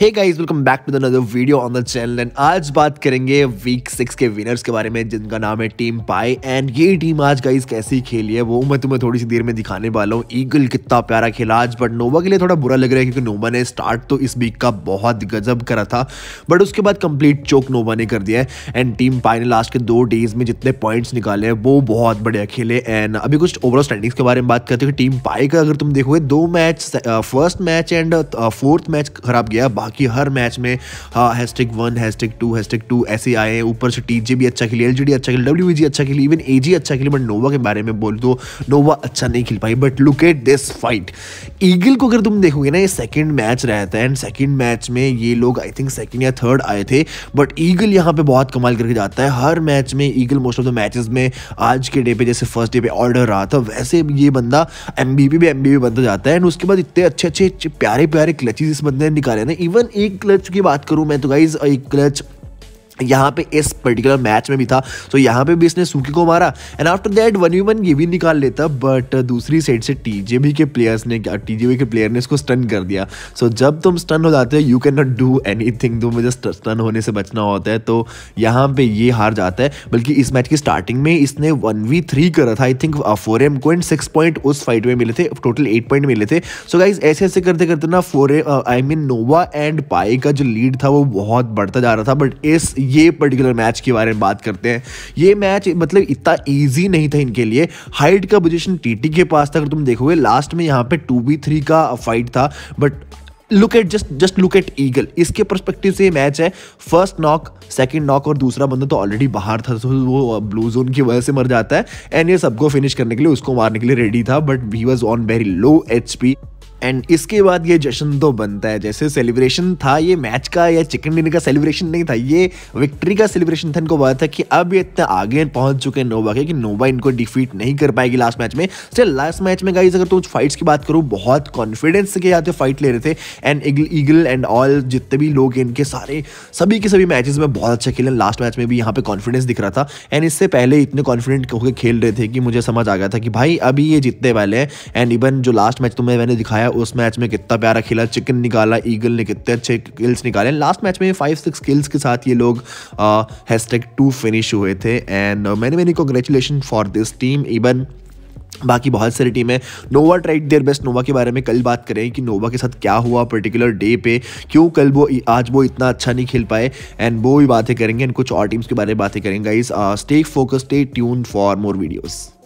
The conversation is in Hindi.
hey guys welcome back to another video on the channel and आज बात करेंगे वीक सिक्स के विनर्स के बारे में जिनका नाम है टीम पाई एंड ये टीम आज गाइस कैसी खेली है वो मैं तुम्हें थोड़ी सी देर में दिखाने वाला हूँ ईगल कितना प्यारा खेला आज बट नोवा के लिए थोड़ा बुरा लग रहा है क्योंकि नोवा ने स्टार्ट तो इस वीक का बहुत गजब करा था बट उसके बाद कंप्लीट चौक नोवा ने कर दिया है एंड टीम पाई ने लास्ट के दो डेज में जितने पॉइंट्स निकाले हैं वो बहुत बढ़िया खेले एंड अभी कुछ ओवरऑल स्टैंडिंग्स के बारे में बात करते हैं टीम पाई का अगर तुम देखोगे दो match first match and fourth match खराब गया बाकी हर मैच में हाँ hashtag one hashtag two hashtag two ऐसे आए हैं ऊपर से टी भी अच्छा खेली एल अच्छा खेली डब्ल्यू e अच्छा खेली इवन ए अच्छा खेली बट नोवा के बारे में बोल दो नोवा अच्छा नहीं खेल पाई but look at this fight Eagle को अगर तुम देखोगे ना ये सेकेंड मैच रहता है एंड सेकेंड मैच में ये लोग आई थिंक सेकेंड या थर्ड आए थे बट ईगल यहाँ पे बहुत कमाल करके जाता है हर मैच में Eagle most of the matches में आज के डे पे जैसे फर्स्ट डे पे ऑर्डर रहा था वैसे ये बंदा एम बी भी एम बी बनता जाता है एंड उसके बाद इतने अच्छे अच्छे प्यारे प्यारे क्लचेज इस बंदे ने निकाले ना इवन इवन एक क्लच की बात करूं मैं तो गाइज एक क्लच यहाँ पे इस पर्टिकुलर मैच में भी था तो यहाँ पे भी इसने सुकी को मारा and after that one v one ये भी निकाल लेता बट दूसरी साइड से टीजेबी के प्लेयर्स ने टीजेबी के प्लेयर ने इसको स्टन कर दिया सो so, जब तुम स्टन हो जाते हो you can not do anything तुम मुझे स्टन होने से बचना होता है तो यहाँ पे ये हार जाता है बल्कि इस मैच की स्टार्टिंग में इसने वन वी थ्री करा था आई थिंक फोर एम को एंड सिक्स पॉइंट उस फाइट में मिले थे टोटल एट पॉइंट मिले थे सो गाइज ऐसे ऐसे करते करते ना four I mean Nova and पाई का जो लीड था वो बहुत बढ़ता जा रहा था बट इस ये पर्टिकुलर मैच के बारे में बात करते हैं ये मैच मतलब इतना ईजी नहीं था इनके लिए हाइट का पोजिशन टीटी के पास था अगर तुम देखोगे लास्ट में यहाँ पे टू बी थ्री का फाइट था but look at just just look at Eagle इसके परस्पेक्टिव से ये मैच है फर्स्ट नॉक सेकेंड नॉक और दूसरा बंदा तो ऑलरेडी बाहर था तो वो ब्लू जोन की वजह से मर जाता है एंड ये सबको फिनिश करने के लिए उसको मारने के लिए रेडी था but he was on very low HP पी एंड इसके बाद ये जश्न तो बनता है जैसे सेलिब्रेशन था ये मैच का या चिकन डिनर का सेलिब्रेशन नहीं था ये विक्ट्री का सेलिब्रेशन था इनको पता था कि अब ये इतना आगे पहुंच चुके हैं नोवा के कि नोवा इनको डिफीट नहीं कर पाएगी लास्ट मैच में चल लास्ट मैच में गाइज अगर तुम तो फाइट्स की बात करूँ बहुत कॉन्फिडेंस के आते फाइट ले रहे थे एंड ईगल एंड ऑल जितने भी लोग इनके सारे सभी के सभी मैचेज में बहुत अच्छा खेले लास्ट मैच में भी यहाँ पे कॉन्फिडेंस दिख रहा था एंड इससे पहले इतने कॉन्फिडेंट होकर खेल रहे थे कि मुझे समझ आ गया था कि भाई अभी ये जीतने वाले हैं एंड इवन जो लास्ट मैच तुम्हें मैंने दिखाया है उस मैच में कितना प्यारा खेला चिकन निकाला ईगल ने कितने अच्छे किल्स निकाले लास्ट मैच में फाइव सिक्स किल्स के साथ ये लोग हैशटैग टू फिनिश हुए थे एंड uh, मैंने many congratulation for this team even बाकी बहुत सारी टीमें Nova tried their best Nova के बारे में कल बात करें कि नोवा के साथ क्या हुआ पर्टिकुलर डे पे क्यों कल वो आज वो इतना अच्छा नहीं खेल पाए एंड वो भी बातें करेंगे एंड कुछ और टीम्स के बारे में बातें करेंगे guys stay focus stay tune for more videos